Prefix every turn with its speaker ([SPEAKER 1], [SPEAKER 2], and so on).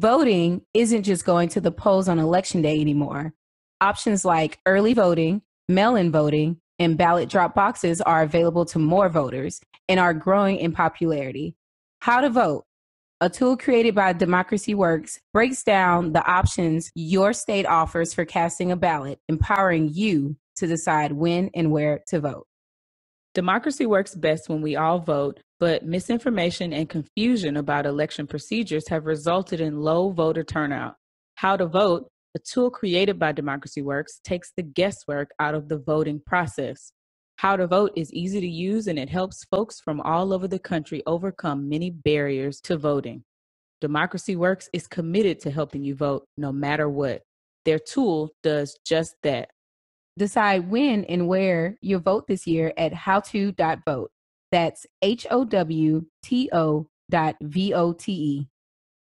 [SPEAKER 1] voting isn't just going to the polls on election day anymore. Options like early voting, mail in voting, and ballot drop boxes are available to more voters and are growing in popularity. How to vote. A tool created by Democracy Works breaks down the options your state offers for casting a ballot,
[SPEAKER 2] empowering you to decide when and where to vote. Democracy works best when we all vote, but misinformation and confusion about election procedures have resulted in low voter turnout. How to Vote, a tool created by Democracy Works, takes the guesswork out of the voting process. How to Vote is easy to use and it helps folks from all over the country overcome many barriers to voting. Democracy Works is committed to helping you vote no matter what. Their tool does just that. Decide when and where
[SPEAKER 1] you vote this year at howto.vote. That's H O W T O dot V O T E.